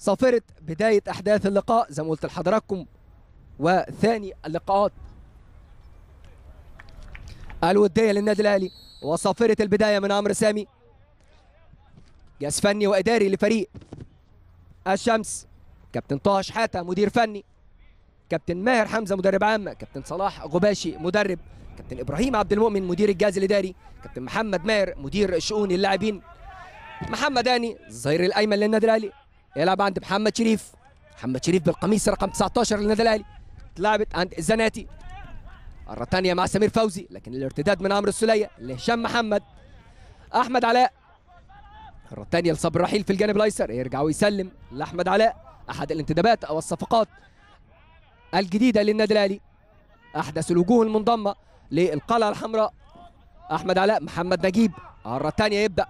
صافرة بداية أحداث اللقاء زي ما قلت لحضراتكم وثاني اللقاءات الودية للنادي الأهلي وصافرة البداية من عمرو سامي جهاز فني وإداري لفريق الشمس كابتن طه شحاتة مدير فني كابتن ماهر حمزة مدرب عام كابتن صلاح غباشي مدرب كابتن إبراهيم عبد المؤمن مدير الجهاز الإداري كابتن محمد ماهر مدير شؤون اللاعبين محمد هاني الظهير الأيمن للنادي الأهلي يلعب عند محمد شريف محمد شريف بالقميص رقم 19 للنادي الاهلي اتلعبت عند الزناتي مره ثانيه مع سمير فوزي لكن الارتداد من عمرو السليه لهشام محمد احمد علاء مره ثانيه لصبر رحيل في الجانب الايسر يرجع ويسلم لاحمد علاء احد الانتدابات او الصفقات الجديده للنادي الاهلي احدث الوجوه المنضمه للقلعه الحمراء احمد علاء محمد نجيب مره ثانيه يبدا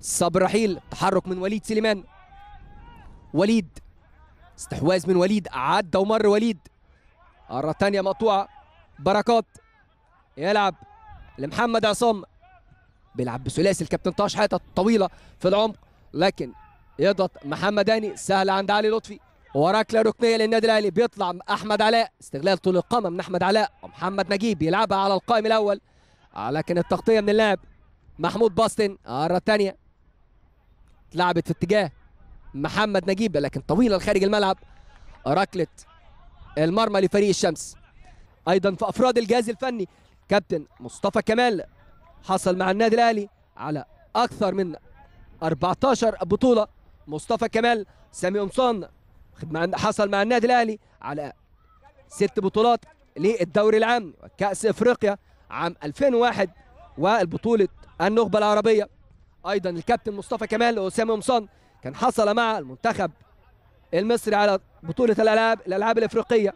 صبر رحيل تحرك من وليد سليمان وليد استحواذ من وليد عدى ومر وليد مرة ثانية مقطوعة بركات يلعب لمحمد عصام بيلعب بثلاثي الكابتن طه شحاته الطويله في العمق لكن يضغط محمد هاني سهل عند علي لطفي وركله ركنيه للنادي الاهلي بيطلع احمد علاء استغلال طول القامه من احمد علاء ومحمد نجيب يلعبها على القائم الاول آه، لكن التغطيه من اللاعب محمود باستن ثانية اتلعبت في اتجاه محمد نجيب لكن طويلة خارج الملعب ركلة المرمى لفريق الشمس أيضا في أفراد الجهاز الفني كابتن مصطفى كمال حصل مع النادي الأهلي على أكثر من 14 بطولة مصطفى كمال سامي قمصان حصل مع النادي الأهلي على ست بطولات للدوري العام وكأس إفريقيا عام 2001 والبطولة النخبة العربية أيضا الكابتن مصطفى كمال وسامي قمصان كان حصل مع المنتخب المصري على بطولة الألعاب الألعاب الإفريقية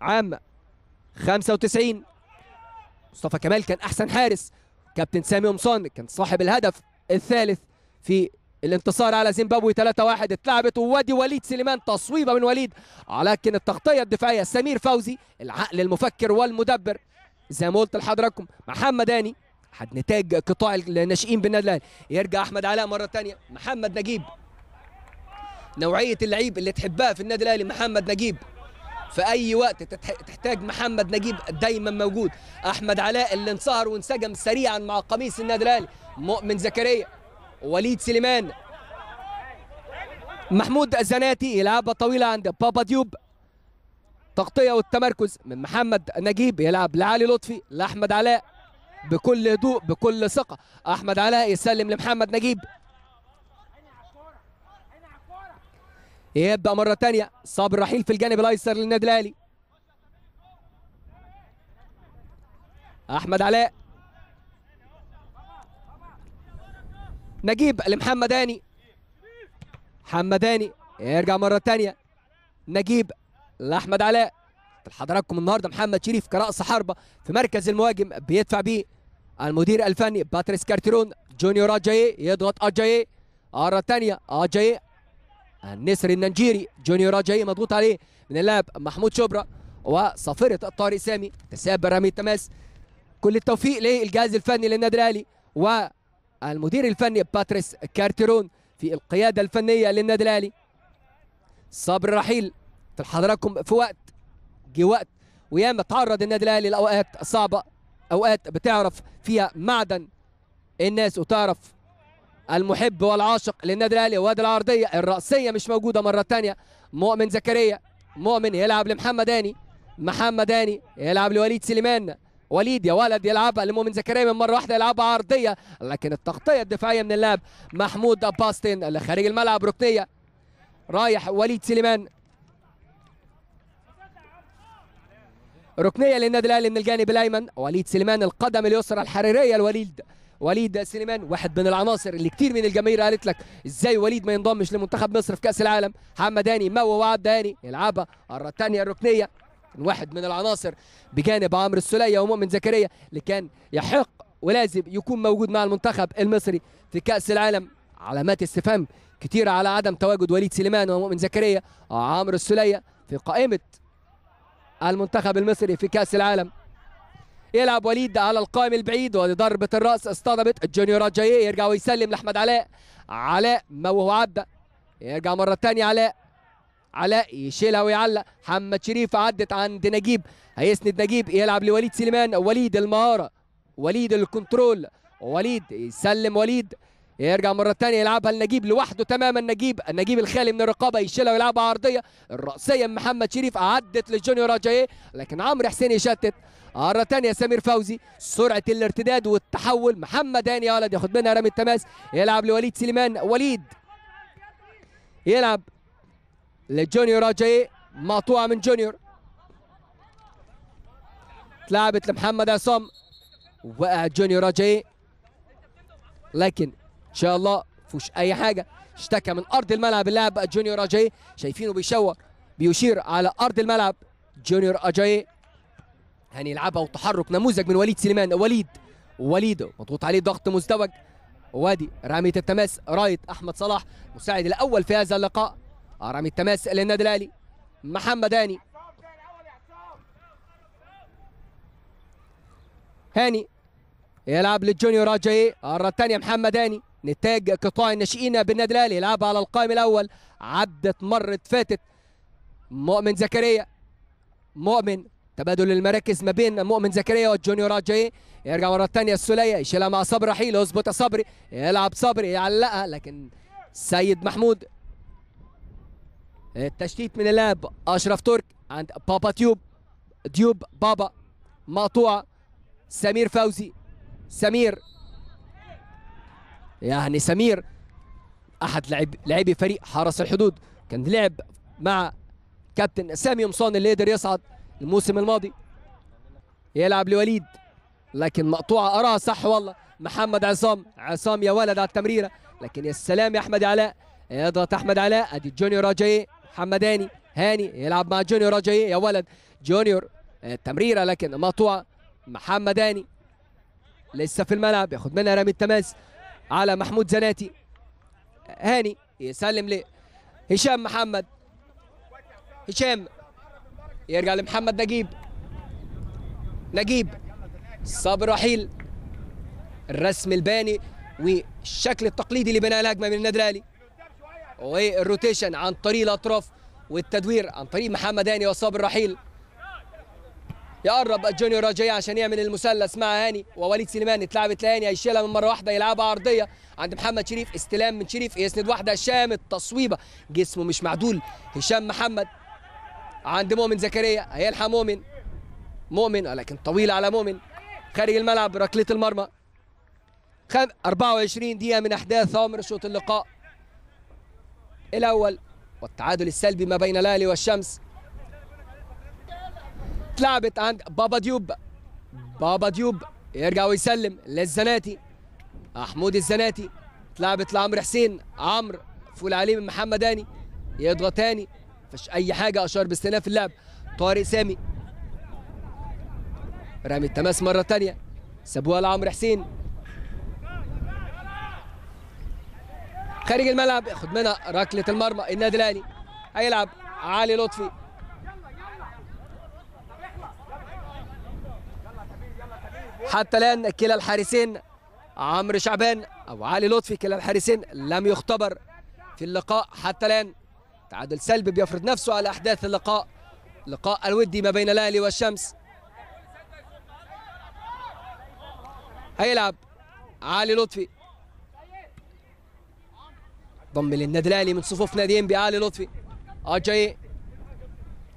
عام 95 مصطفى كمال كان أحسن حارس كابتن سامي قمصان كان صاحب الهدف الثالث في الانتصار على زيمبابوي 3-1 اتلعبت وادي وليد سليمان تصويبه من وليد لكن التغطيه الدفاعيه سمير فوزي العقل المفكر والمدبر زي ما قلت لحضراتكم محمد هاني احد نتاج قطاع الناشئين بالنادي الاهلي يرجع احمد علاء مره ثانيه محمد نجيب نوعيه اللعيب اللي تحبها في النادي الاهلي محمد نجيب في اي وقت تحتاج محمد نجيب دايما موجود احمد علاء اللي انصهر وانسجم سريعا مع قميص النادي الاهلي مؤمن زكريا وليد سليمان محمود زناتي يلعبها طويله عند بابا ديوب تغطيه والتمركز من محمد نجيب يلعب لعلي لطفي لاحمد علاء بكل هدوء بكل ثقه احمد علاء يسلم لمحمد نجيب يبدا مره ثانيه صابر رحيل في الجانب الايسر للنادي الاهلي احمد علاء نجيب لمحمداني هاني يرجع مره ثانيه نجيب لاحمد علاء لحضراتكم النهارده محمد شريف كرأس حربة في مركز المهاجم بيدفع بيه المدير الفني باتريس كارتيرون جونيور اجاي يضغط اجاي مرة ثانية اجاي النسر الننجيري جونيور اجاي مضغوط عليه من اللاعب محمود شبرا وصفره الطارق سامي تساب رامي التماس كل التوفيق للجهاز الفني للنادي الاهلي والمدير الفني باتريس كارتيرون في القيادة الفنية للنادي الاهلي صبر رحيل حضراتكم في وقت جه وقت وياما تعرض النادي الاهلي لاوقات صعبه اوقات بتعرف فيها معدن الناس وتعرف المحب والعاشق للنادي الاهلي وادي العرضيه الراسيه مش موجوده مره ثانيه مؤمن زكريا مؤمن يلعب لمحمد هاني محمد هاني يلعب لوليد سليمان وليد يا ولد يلعبها لمؤمن زكريا من مره واحده يلعبها عرضيه لكن التغطيه الدفاعيه من اللاعب محمود باستن اللي خارج الملعب ركنيه رايح وليد سليمان ركنيه للنادي الاهلي من الجانب الايمن وليد سليمان القدم اليسرى الحريريه لوليد وليد سليمان واحد من العناصر اللي كتير من الجماهير قالت لك ازاي وليد ما ينضمش لمنتخب مصر في كاس العالم محمد هاني ما وعد داني يلعبها مره ثانيه الركنيه واحد من العناصر بجانب عمرو السليه ومؤمن زكريا اللي كان يحق ولازم يكون موجود مع المنتخب المصري في كاس العالم علامات استفهام كتير على عدم تواجد وليد سليمان ومؤمن زكريا وعمرو آه، السليه في قائمه المنتخب المصري في كأس العالم يلعب وليد على القائم البعيد وادي ضربة الرأس اصطدمت الجونيور جاي يرجع ويسلم لأحمد علاء علاء ما وهو عدى يرجع مرة تانية علاء علاء يشيلها ويعلق محمد شريف عدت عند نجيب هيسند نجيب يلعب لوليد سليمان وليد المهارة وليد الكنترول وليد يسلم وليد يرجع مرة تانية يلعبها لنجيب لوحده تماما نجيب نجيب الخالي من الرقابة يشيلها ويلعبها عرضية الرأسية محمد شريف عدت للجونيور راجاية لكن عمرو حسين يشتت مرة تانية سمير فوزي سرعة الارتداد والتحول محمد هاني يا ولد ياخد منها رمي التماس يلعب لوليد سليمان وليد يلعب للجونيور راجاية مقطوعة من جونيور اتلعبت لمحمد عصام وقع جونيور راجاية لكن ان شاء الله فيهوش اي حاجه اشتكى من ارض الملعب اللاعب جونيور اجاي شايفينه بيشاور بيشير على ارض الملعب جونيور اجاي هنلعبها وتحرك نموذج من وليد سليمان وليد وليد مضغوط عليه ضغط مزدوج وادي رميه التماس رايت احمد صلاح مساعد الاول في هذا اللقاء آه، رامي التماس للنادي الاهلي محمد هاني هاني يلعب للجونيور اجاي المره الثانيه محمد هاني نتاج قطاع الناشئين بالنادي الاهلي يلعبها على القائم الاول عدت مرت فاتت مؤمن زكريا مؤمن تبادل المراكز ما بين مؤمن زكريا والجونيور جاي يرجع مره ثانيه السوليه يشيلها مع صبري رحيل اظبط يا صبري يلعب صبري يعلقها لكن سيد محمود التشتيت من اللاعب اشرف ترك عند بابا تيوب ديوب بابا مقطوعه سمير فوزي سمير يعني سمير احد لاعبي فريق حرس الحدود كان لعب مع كابتن سامي مصان اللي قدر يصعد الموسم الماضي يلعب لوليد لكن مقطوعه اراها صح والله محمد عصام عصام يا ولد على التمريره لكن يا سلام يا احمد علاء يضغط احمد علاء ادي جونيور رجاي محمداني هاني يلعب مع جونيور رجاي يا ولد جونيور التمريره آه، لكن مقطوعه محمداني لسه في الملعب ياخد منها رامي التماس على محمود زناتي هاني يسلم لهشام محمد هشام يرجع لمحمد نجيب نجيب صابر رحيل الرسم الباني والشكل التقليدي لبناء الهجمه من النادي الاهلي والروتيشن عن طريق الاطراف والتدوير عن طريق محمد هاني وصابر رحيل يقرب الجونيور راجية عشان يعمل المثلث مع هاني ووليد سليمان اتلعبت لهاني هيشيلها من مره واحده يلعبها عرضيه عند محمد شريف استلام من شريف يسند واحده هشام التصويبه جسمه مش معدول هشام محمد عند مؤمن زكريا هيلحق مؤمن مؤمن آه، لكن طويل على مؤمن خارج الملعب ركله المرمى 24 دقيقه من احداث عمر شوط اللقاء الاول والتعادل السلبي ما بين الاهلي والشمس اتلعبت عند بابا ديوب بابا ديوب يرجع ويسلم للزناتي محمود الزناتي اتلعبت لعمرو حسين عمرو فول عليه من محمد هاني يضغط تاني مفيش اي حاجه اشار باستئناف اللعب طارق سامي رامي التماس مره ثانيه سابوها لعمرو حسين خارج الملعب ياخد منها ركله المرمى النادي الاهلي هيلعب علي لطفي حتى الآن كلا الحارسين عمرو شعبان أو علي لطفي كلا الحارسين لم يختبر في اللقاء حتى الآن تعادل سلبي بيفرض نفسه على أحداث اللقاء لقاء الودي ما بين الأهلي والشمس هيلعب علي لطفي ضم للنادي الاهلي من صفوف نادي انبي علي لطفي اجاي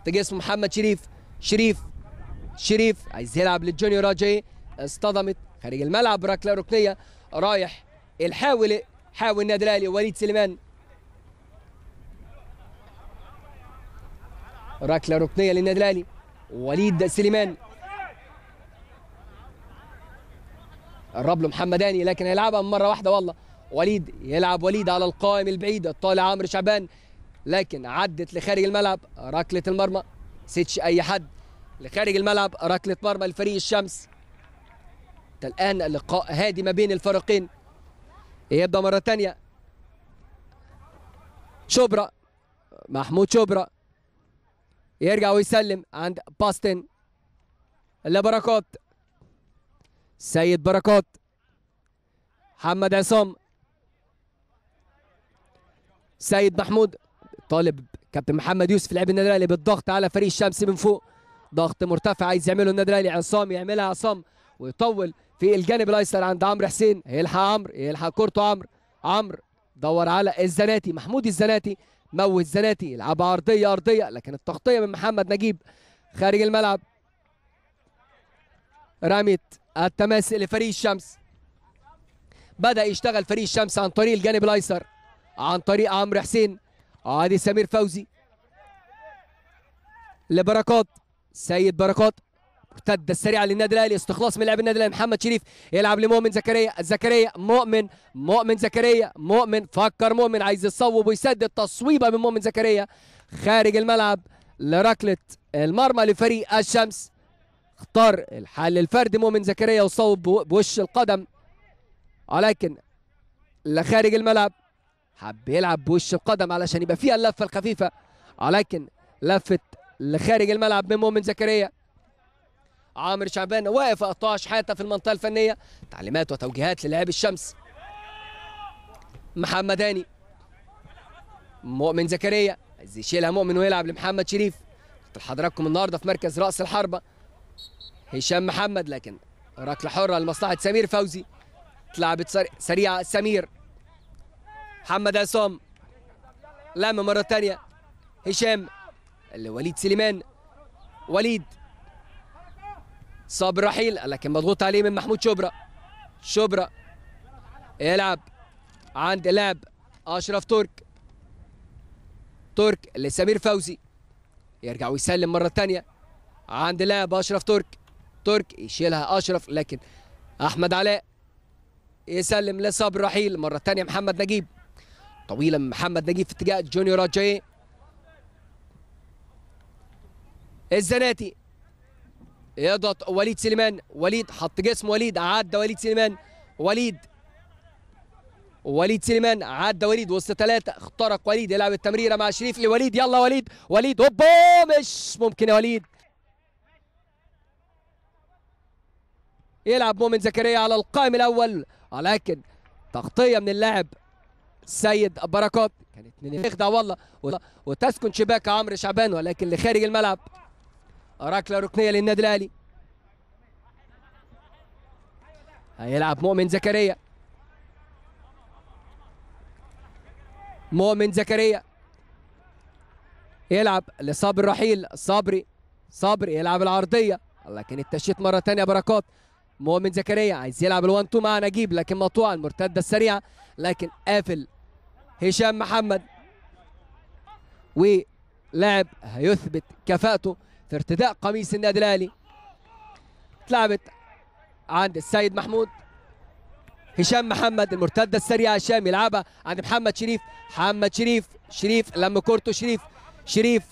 تجي اسمه محمد شريف شريف شريف عايز يلعب للجونيور اجاي اصطدمت خارج الملعب ركله ركنيه رايح الحاول حاول النادي الاهلي وليد سليمان ركله ركنيه للنادي الاهلي وليد سليمان قرب له محمد هاني لكن هيلعبها من مره واحده والله وليد يلعب وليد على القائم البعيد طالع عمرو شعبان لكن عدت لخارج الملعب ركله المرمى سيتش اي حد لخارج الملعب ركله مرمى لفريق الشمس حتى الآن اللقاء هادي ما بين الفريقين يبدأ مرة ثانية شبرا محمود شبرا يرجع ويسلم عند باستن لبركات سيد بركات محمد عصام سيد محمود طالب كابتن محمد يوسف لاعب النادي الاهلي بالضغط على فريق الشمس من فوق ضغط مرتفع عايز يعمله النادي الاهلي عصام يعملها عصام ويطول في الجانب الايسر عند عمرو حسين يلحق عمرو يلحق كورته عمرو عمرو دور على الزناتي محمود الزناتي موت زناتي يلعبها ارضيه ارضيه لكن التغطيه من محمد نجيب خارج الملعب رميت التماس لفريق الشمس بدا يشتغل فريق الشمس عن طريق الجانب الايسر عن طريق عمرو حسين ادي سمير فوزي لبركات سيد بركات مرتده السريعه للنادي الاهلي استخلاص من لاعب النادي الاهلي محمد شريف يلعب لمؤمن زكريا زكريا مؤمن مؤمن زكريا مؤمن فكر مؤمن عايز يصوب ويسدد تصويبه من مؤمن زكريا خارج الملعب لركله المرمى لفريق الشمس اختار الحل الفردي مؤمن زكريا وصوب بوش القدم ولكن لخارج الملعب حب يلعب بوش القدم علشان يبقى فيها اللفه الخفيفه ولكن لفه لخارج الملعب من مؤمن زكريا عامر شعبان واقف قطاع شحاته في المنطقه الفنيه تعليمات وتوجيهات للاعب الشمس محمد هاني مؤمن زكريا عايز يشيلها مؤمن ويلعب لمحمد شريف قلت لحضراتكم النهارده في مركز راس الحربه هشام محمد لكن ركله حره لمصلحه سمير فوزي اتلعبت سريعه سمير محمد عصام لعب مره ثانيه هشام لوليد سليمان وليد صاب رحيل لكن مضغوط عليه من محمود شبرا شبرا يلعب عند لعب اشرف ترك ترك لسمير فوزي يرجع ويسلم مره ثانيه عند لعب اشرف ترك ترك يشيلها اشرف لكن احمد علاء يسلم لصبر رحيل مره ثانيه محمد نجيب طويله من محمد نجيب في اتجاه جونيور اجاي الزناتي يضغط وليد سليمان وليد حط جسم وليد عدى وليد سليمان وليد وليد سليمان عدى وليد وسط ثلاثة اخترق وليد يلعب التمريرة مع شريف لوليد يلا وليد وليد هوبا مش ممكن يا وليد يلعب مؤمن زكريا على القائم الأول ولكن تغطية من اللاعب سيد بركات كانت يخدع والله وتسكن شباك عمرو شعبان ولكن لخارج الملعب ركله ركنيه للنادي الاهلي هيلعب مؤمن زكريا مؤمن زكريا يلعب لصبر رحيل صبري صبري يلعب العرضيه لكن التشيت مره ثانيه بركات مؤمن زكريا عايز يلعب الوان تو مع نجيب لكن مقطوع المرتده السريعه لكن قافل هشام محمد ولاعب هيثبت كفاءته في ارتداء قميص النادي الاهلي اتلعبت عند السيد محمود هشام محمد المرتده السريعه هشام يلعبها عند محمد شريف محمد شريف شريف لما كورته شريف شريف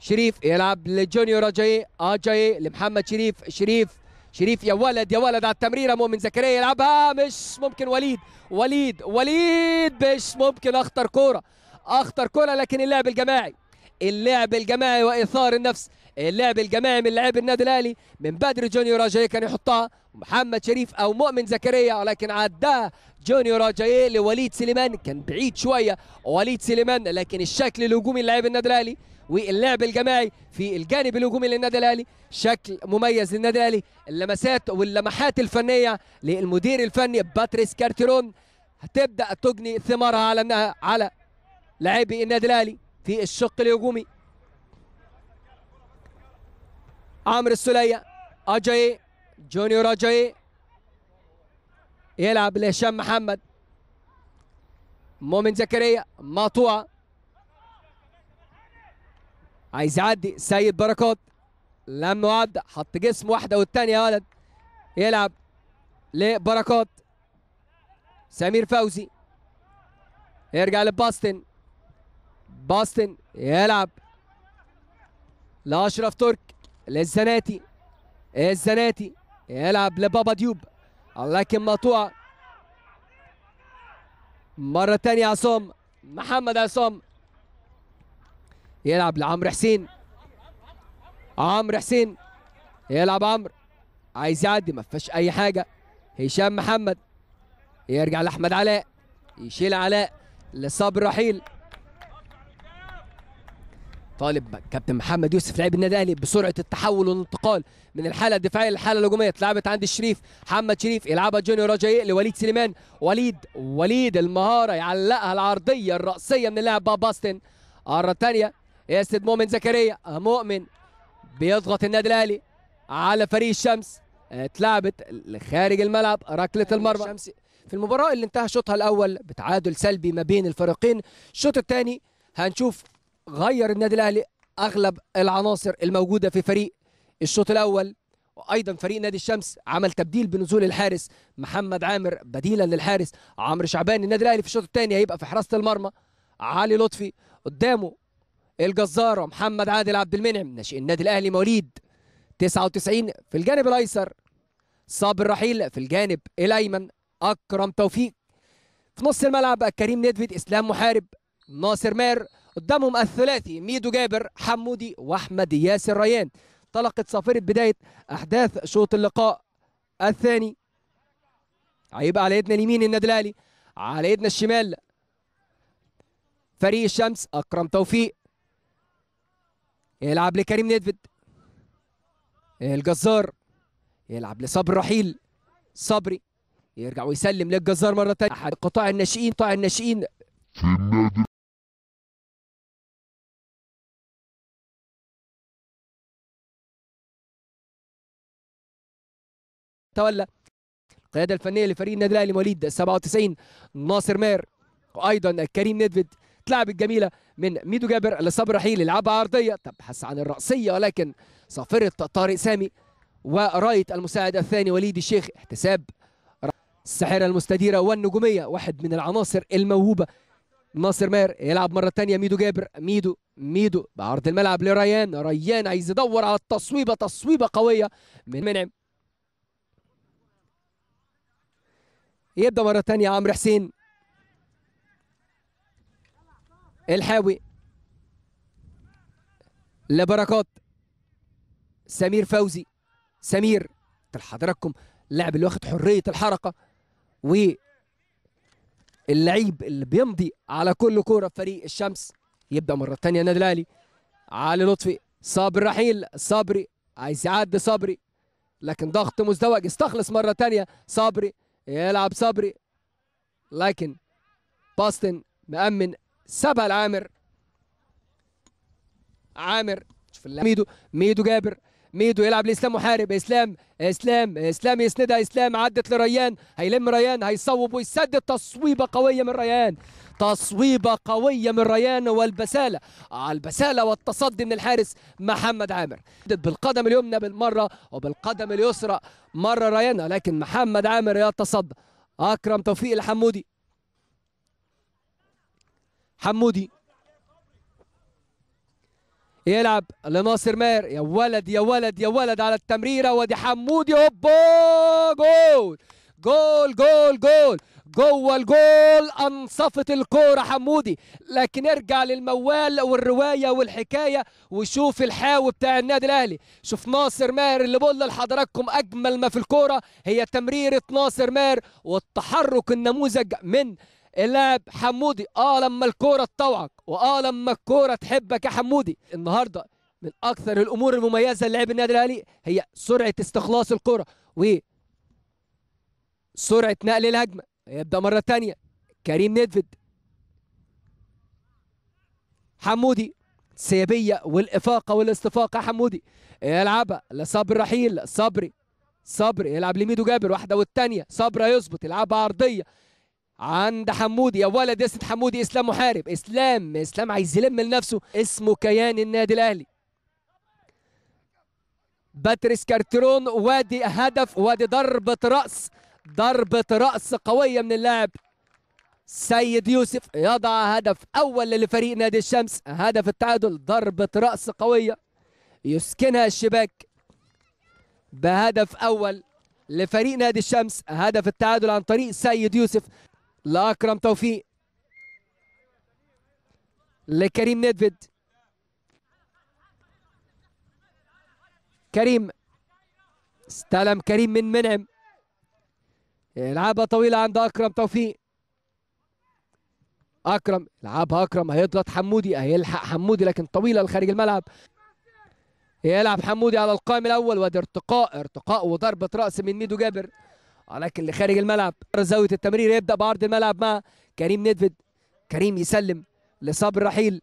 شريف يلعب لجونيور اجاي اجاي لمحمد شريف شريف شريف يا ولد يا ولد على التمريره مؤمن زكريا يلعبها مش ممكن وليد وليد وليد مش ممكن اخطر كوره اخطر كوره لكن اللعب الجماعي اللعب الجماعي وايثار النفس اللعب الجماعي من لعيب النادي الاهلي من بدري جونيور اجاي كان يحطها محمد شريف او مؤمن زكريا ولكن عداها جونيور اجاي لوليد سليمان كان بعيد شويه وليد سليمان لكن الشكل الهجومي لعيب النادي الاهلي واللعب الجماعي في الجانب الهجومي للنادي الاهلي شكل مميز للنادي الاهلي اللمسات واللمحات الفنيه للمدير الفني باتريس كارتيرون هتبدا تجني ثمارها على على لاعبي النادي الاهلي في الشق الهجومي عمرو السلية أجاي جونيور أجاي يلعب لهشام محمد مؤمن زكريا مقطوعة عايز يعدي سيد بركات لم وعد حط جسم واحدة والتانية يا ولد يلعب لبركات سمير فوزي يرجع لباستن باستن يلعب لاشرف ترك للزناتي الزناتي يلعب لبابا ديوب لكن مقطوعه مرة تانية عصام محمد عصام يلعب لعمرو حسين عمرو حسين يلعب عمرو عايز يعدي ما فيهاش أي حاجة هشام محمد يرجع لأحمد علاء يشيل علاء لصبر رحيل طالب كابتن محمد يوسف لاعب النادي الاهلي بسرعه التحول والانتقال من الحاله الدفاعيه للحاله الهجوميه اتلعبت عند الشريف محمد شريف يلعبها جونيور رجاء لوليد سليمان وليد وليد المهاره يعلقها العرضيه الراسيه من اللاعب باستن مره ثانيه ياسد مؤمن زكريا مؤمن بيضغط النادي الاهلي على فريق الشمس اتلعبت لخارج الملعب ركله المرمى في المباراه اللي انتهى شوطها الاول بتعادل سلبي ما بين الفريقين الشوط الثاني هنشوف غير النادي الاهلي اغلب العناصر الموجوده في فريق الشوط الاول وايضا فريق نادي الشمس عمل تبديل بنزول الحارس محمد عامر بديلا للحارس عمرو شعبان النادي الاهلي في الشوط الثاني هيبقى في حراسه المرمى علي لطفي قدامه الجزاره محمد عادل عبد المنعم ناشئ النادي الاهلي مواليد 99 في الجانب الايسر صابر رحيل في الجانب الايمن اكرم توفيق في نص الملعب كريم ندفيد اسلام محارب ناصر مار قدامهم الثلاثي ميدو جابر حمودي واحمد ياسر ريان طلقت صافرة بداية أحداث شوط اللقاء الثاني هيبقى على يدنا اليمين النادي الاهلي على يدنا الشمال فريق الشمس اكرم توفيق يلعب لكريم نيدفيد الجزار يلعب لصبر رحيل صبري يرجع ويسلم للجزار مره ثانيه احد قطاع الناشئين قطاع الناشئين في النادي تولى القيادة الفنية لفريق النادي الأهلي مواليد 97 ناصر ماهر وأيضا كريم ندفد تلعب جميلة من ميدو جابر لصبر رحيل يلعبها عرضية تبحث عن الرأسية ولكن صافرة طارق سامي ورايت المساعد الثاني وليد الشيخ احتساب الساحرة المستديرة والنجومية واحد من العناصر الموهوبة ناصر ماهر يلعب مرة ثانية ميدو جابر ميدو ميدو بعرض الملعب لريان ريان عايز يدور على التصويبة تصويبة قوية من منعم يبدا مره ثانيه عمرو حسين الحاوي لبركات سمير فوزي سمير لحضراتكم اللاعب اللي واخد حريه الحركه و اللعيب اللي بيمضي على كل كوره في فريق الشمس يبدا مره ثانيه النادي الاهلي علي لطفي صابر رحيل صبري عايز يعدي صبري لكن ضغط مزدوج استخلص مره ثانيه صبري يلعب صبري لكن باستن مأمن سابها لعامر عامر شوف ميدو ميدو جابر ميدو يلعب لاسلام محارب اسلام اسلام اسلام يسندها اسلام عدت لريان هيلم ريان هيصوب ويسدد تصويبه قويه من ريان تصويبة قوية من ريان والبسالة آه، البسالة والتصدي من الحارس محمد عامر بالقدم اليمنى بالمرة وبالقدم اليسرى مرة ريان لكن محمد عامر يتصدى أكرم توفيق الحمودي حمودي يلعب لناصر ماهر يا ولد يا ولد يا ولد على التمريره ودي حمودي هوبا جول جول جول جول جوه الجول انصفت الكوره حمودي لكن ارجع للموال والروايه والحكايه وشوف الحاوي بتاع النادي الاهلي شوف ناصر ماهر اللي بقول لحضراتكم اجمل ما في الكوره هي تمريره ناصر ماهر والتحرك النموذج من اللاعب حمودي اه لما الكوره تطوعك واه لما الكوره تحبك يا حمودي النهارده من اكثر الامور المميزه للاعب النادي الاهلي هي سرعه استخلاص الكوره و سرعه نقل الهجمه يبدأ مرة ثانية كريم ندفد حمودي سيبية والإفاقة والاستفاقة حمودي يلعبها لصبر رحيل صبري صبري يلعب لميدو جابر واحدة والثانيه صبري يظبط يلعبها عرضية عند حمودي يا ولد يا حمودي اسلام محارب اسلام اسلام عايز يلم لنفسه اسمه كيان النادي الاهلي باتريس كارترون وادي هدف وادي ضربه راس ضربة رأس قوية من اللاعب سيد يوسف يضع هدف أول لفريق نادي الشمس هدف التعادل ضربة رأس قوية يسكنها الشباك بهدف أول لفريق نادي الشمس هدف التعادل عن طريق سيد يوسف لأكرم توفيق لكريم ندفد كريم استلم كريم من منعم لعبة طويلة عند أكرم توفيق أكرم لعبها أكرم هيضغط حمودي هيلحق حمودي لكن طويلة لخارج الملعب يلعب حمودي على القائم الأول وده ارتقاء ارتقاء وضربة رأس من ميدو جابر ولكن لخارج الملعب زاوية التمرير يبدأ بعرض الملعب مع كريم ندفد كريم يسلم لصبر رحيل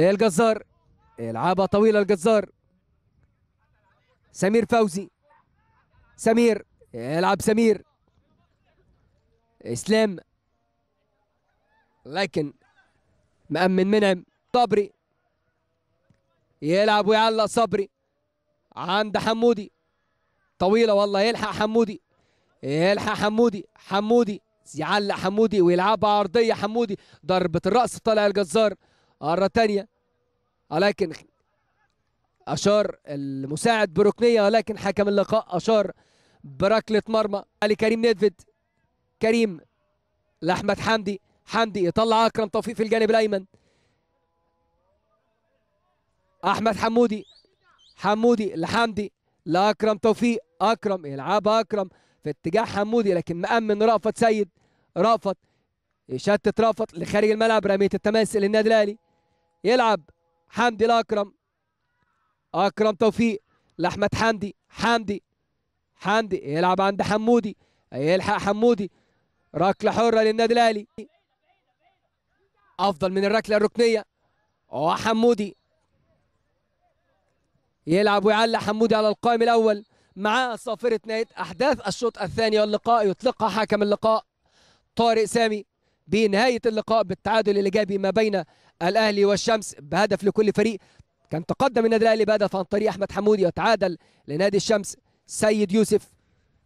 إيه الجزار يلعبها إيه، طويلة الجزار سمير فوزي سمير يلعب سمير اسلام لكن مأمن منعم طبري يلعب ويعلق صبري عند حمودي طويله والله يلحق حمودي يلحق حمودي حمودي يعلق حمودي ويلعبها عرضيه حمودي ضربه الراس طلع الجزار مره ثانيه ولكن أشار المساعد بركنية ولكن حكم اللقاء أشار بركلة مرمى علي كريم نيدفيد كريم لأحمد حمدي حمدي يطلع أكرم توفيق في الجانب الأيمن أحمد حمودي حمودي لحمدي لأكرم توفيق أكرم يلعبها أكرم في اتجاه حمودي لكن مأمن رأفت سيد رأفت يشتت رأفت لخارج الملعب رمية التماس للنادي الأهلي يلعب حمدي لأكرم اكرم آه، توفيق لاحمد حمدي حمدي حمدي يلعب عند حمودي يلحق حمودي ركله حره للنادي الاهلي افضل من الركله الركنيه وحمودي يلعب ويعلق حمودي على القائم الاول مع صافره نهايه احداث الشوط الثاني واللقاء يطلقها حكم اللقاء طارق سامي بنهايه اللقاء بالتعادل الايجابي ما بين الاهلي والشمس بهدف لكل فريق كان تقدم النادي الاهلي بهدف عن طريق احمد حمودي وتعادل لنادي الشمس سيد يوسف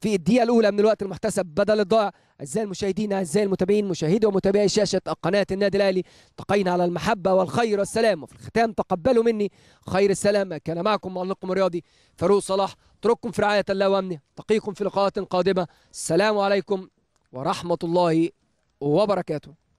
في الدقيقه الاولى من الوقت المحتسب بدل الضائع اعزائي المشاهدين اعزائي المتابعين مشاهدي ومتابعي شاشه قناه النادي الاهلي تقينا على المحبه والخير والسلام وفي الختام تقبلوا مني خير السلام كان معكم معلقكم الرياضي فاروق صلاح اترككم في رعايه الله وامنه تقيكم في لقاءات قادمه السلام عليكم ورحمه الله وبركاته